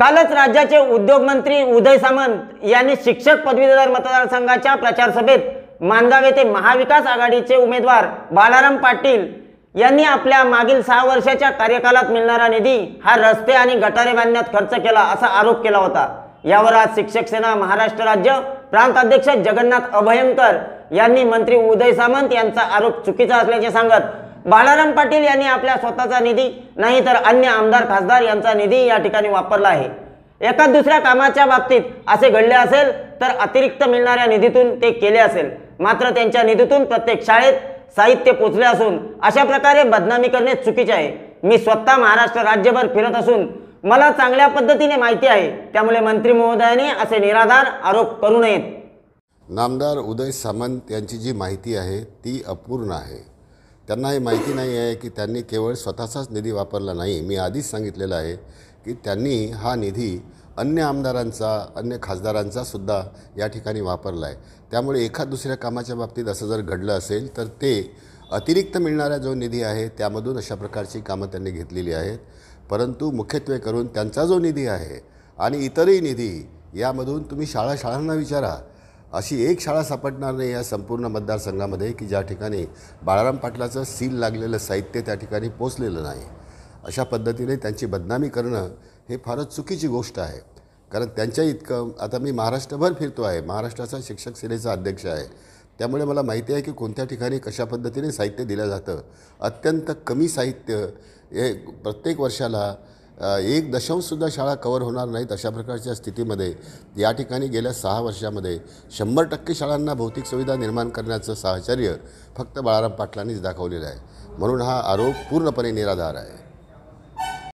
कालच राज्याचे उद्योगमंत्री उदय सामंत यांनी शिक्षक पदवीधर मतदारसंघाच्या प्रचार सभेत मानगाव येथे महाविकास आघाडीचे उमेदवार बालाराम पाटील यांनी आपल्या मागील सहा वर्षाच्या कार्यकालात मिळणारा निधी हा रस्ते आणि गटारे बांधण्यात खर्च केला असा आरोप केला होता यावर आज शिक्षक सेना महाराष्ट्र राज्य प्रांत अध्यक्ष जगन्नाथ अभयंकर यांनी मंत्री उदय सामंत यांचा आरोप चुकीचा असल्याचे सांगत बाळाराम पाटील यांनी आपल्या स्वतःचा निधी नाही तर अन्य आमदार खासदार यांचा निधी या ठिकाणी वापरला आहे एका दुसऱ्या कामाच्या बाबतीत असे घडले असेल तर अतिरिक्त मिळणाऱ्या निधीतून ते केले असेल मात्र त्यांच्या निधीतून प्रत्येक शाळेत साहित्य पोचले असून अशा प्रकारे बदनामी करणे चुकीचे आहे मी स्वतः महाराष्ट्र राज्यभर फिरत असून मला चांगल्या पद्धतीने माहिती आहे त्यामुळे मंत्री महोदयाने असे निराधार आरोप करू नयेत नामदार उदय सामंत यांची जी माहिती आहे ती अपूर्ण आहे त्यांना हे माहिती नाही आहे की त्यांनी केवळ स्वतःचाच निधी वापरला नाही मी आधीच सांगितलेलं आहे की त्यांनी हा निधी अन्य आमदारांचा अन्य खासदारांचा सुद्धा या ठिकाणी वापरला आहे त्यामुळे एखाद दुसऱ्या कामाच्या बाबतीत असं जर घडलं असेल तर ते अतिरिक्त मिळणारा जो निधी आहे त्यामधून अशा प्रकारची कामं त्यांनी घेतलेली आहेत परंतु मुख्यत्वे करून त्यांचा जो निधी आहे आणि इतरही निधी यामधून तुम्ही शाळा शाळांना विचारा अशी एक शाळा सापडणार नाही या संपूर्ण मतदारसंघामध्ये की ज्या ठिकाणी बाळाराम पाटलाचं सील लागलेलं साहित्य त्या ठिकाणी पोचलेलं नाही अशा पद्धतीने त्यांची बदनामी करणं हे फारच चुकीची गोष्ट आहे कारण त्यांच्या इतकं आता मी महाराष्ट्रभर फिरतो आहे महाराष्ट्राचा शिक्षक सेनेचा अध्यक्ष आहे त्यामुळे मला माहिती आहे की कोणत्या ठिकाणी कशा पद्धतीने साहित्य दिलं जातं अत्यंत कमी साहित्य हे प्रत्येक वर्षाला एक दशांशसुद्धा शाळा कवर होणार नाहीत अशा प्रकारच्या स्थितीमध्ये या ठिकाणी गेल्या सहा वर्षामध्ये शंभर टक्के शाळांना भौतिक सुविधा निर्माण करण्याचं साहचर्य फक्त बाळाराम पाटलांनीच दाखवलेलं आहे म्हणून हा आरोप पूर्णपणे निराधार आहे